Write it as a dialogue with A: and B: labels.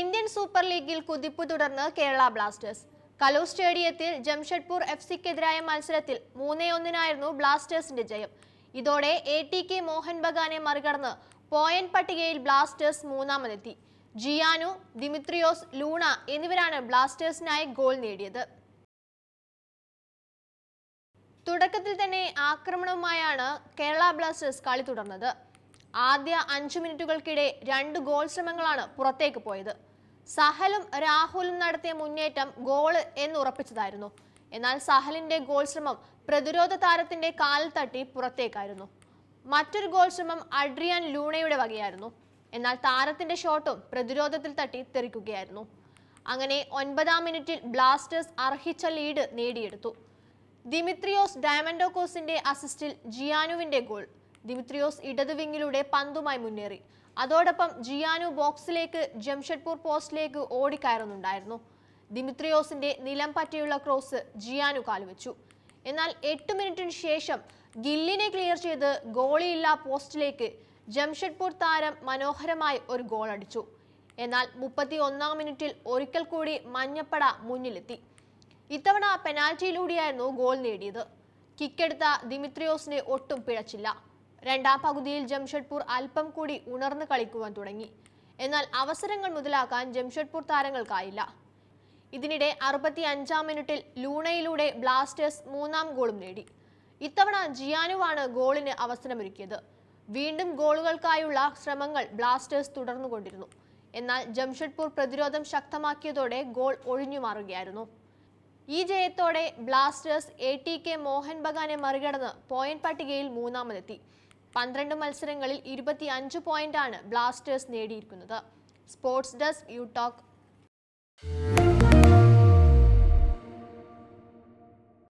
A: Indian super ലീഗിൽ കുതിപ്പ് തുടർന്ന് കേരള ബ്ലാസ്റ്റേഴ്സ് കലൂർ സ്റ്റേഡിയത്തിൽ ജംഷഡ്പൂർ എഫ് സിക്കെതിരായ മത്സരത്തിൽ മൂന്നേ ഒന്നിനായിരുന്നു ബ്ലാസ്റ്റേഴ്സിന്റെ ജയം ഇതോടെ എ ടി കെ മോഹൻ ബഗാനെ മറികടന്ന് പോയിന്റ് പട്ടികയിൽ ബ്ലാസ്റ്റേഴ്സ് മൂന്നാമതെത്തി ജിയാനു ദിമിത്രിയോസ് ലൂണ എന്നിവരാണ് ബ്ലാസ്റ്റേഴ്സിനായി ഗോൾ നേടിയത് തുടക്കത്തിൽ തന്നെ ആക്രമണവുമായാണ് കേരള ബ്ലാസ്റ്റേഴ്സ് കളി തുടർന്നത് ആദ്യ അഞ്ചു മിനിറ്റുകൾക്കിടെ രണ്ട് ഗോൾ ശ്രമങ്ങളാണ് പുറത്തേക്ക് പോയത് സഹലും രാഹുലും നടത്തിയ മുന്നേറ്റം ഗോള് ഉറപ്പിച്ചതായിരുന്നു എന്നാൽ സഹലിന്റെ ഗോൾ ശ്രമം പ്രതിരോധ താരത്തിന്റെ കാൽ തട്ടി പുറത്തേക്കായിരുന്നു മറ്റൊരു ഗോൾ ശ്രമം അഡ്രിയാൻ ലൂണയുടെ വകയായിരുന്നു എന്നാൽ താരത്തിന്റെ ഷോട്ടും പ്രതിരോധത്തിൽ തട്ടി തെറിക്കുകയായിരുന്നു അങ്ങനെ ഒൻപതാം മിനിറ്റിൽ ബ്ലാസ്റ്റേഴ്സ് അർഹിച്ച ലീഡ് നേടിയെടുത്തു ദിമിത്രിയോസ് ഡയമൻഡോക്കോസിന്റെ അസിസ്റ്റിൽ ജിയാനുവിന്റെ ഗോൾ ദിമിത്രിയോസ് ഇടതുവിങ്ങിലൂടെ പന്തുമായി മുന്നേറി അതോടൊപ്പം ജിയാനു ബോക്സിലേക്ക് ജംഷഡ്പൂർ പോസ്റ്റിലേക്ക് ഓടിക്കയറുന്നുണ്ടായിരുന്നു ദിമിത്രിയോസിന്റെ നിലം പറ്റിയുള്ള ക്രോസ് ജിയാനു കാലുവെച്ചു എന്നാൽ എട്ട് മിനിറ്റിന് ശേഷം ഗില്ലിനെ ക്ലിയർ ചെയ്ത് ഗോളിയില്ല പോസ്റ്റിലേക്ക് ജംഷഡ്പൂർ താരം മനോഹരമായി ഒരു ഗോൾ അടിച്ചു എന്നാൽ മുപ്പത്തി ഒന്നാം മിനിറ്റിൽ ഒരിക്കൽ കൂടി മഞ്ഞപ്പട മുന്നിലെത്തി ഇത്തവണ പെനാൽറ്റിയിലൂടെയായിരുന്നു ഗോൾ നേടിയത് കിക്കെടുത്ത ദിമിത്രിയോസിനെ ഒട്ടും പിഴച്ചില്ല രണ്ടാം പകുതിയിൽ ജംഷഡ്പൂർ അല്പം കൂടി ഉണർന്ന് കളിക്കുവാൻ തുടങ്ങി എന്നാൽ അവസരങ്ങൾ മുതലാക്കാൻ ജംഷഡ്പൂർ താരങ്ങൾക്കായില്ല ഇതിനിടെ അറുപത്തി അഞ്ചാം മിനിറ്റിൽ ലൂണയിലൂടെ ബ്ലാസ്റ്റേഴ്സ് മൂന്നാം ഗോളും നേടി ഇത്തവണ ജിയാനുവാണ് ഗോളിന് അവസരമൊരുക്കിയത് വീണ്ടും ഗോളുകൾക്കായുള്ള ശ്രമങ്ങൾ ബ്ലാസ്റ്റേഴ്സ് തുടർന്നുകൊണ്ടിരുന്നു എന്നാൽ ജംഷഡ്പൂർ പ്രതിരോധം ശക്തമാക്കിയതോടെ ഗോൾ ഒഴിഞ്ഞു മാറുകയായിരുന്നു ഈ ജയത്തോടെ Blasters A T K Mohun ബഗാനെ മറികടന്ന് പോയിന്റ് പട്ടികയിൽ മൂന്നാമതെത്തി പന്ത്രണ്ട് മത്സരങ്ങളിൽ ഇരുപത്തി അഞ്ച് പോയിന്റാണ് ബ്ലാസ്റ്റേഴ്സ് നേടിയിരിക്കുന്നത് സ്പോർട്സ് ഡെസ്ക് യു ടോക്ക്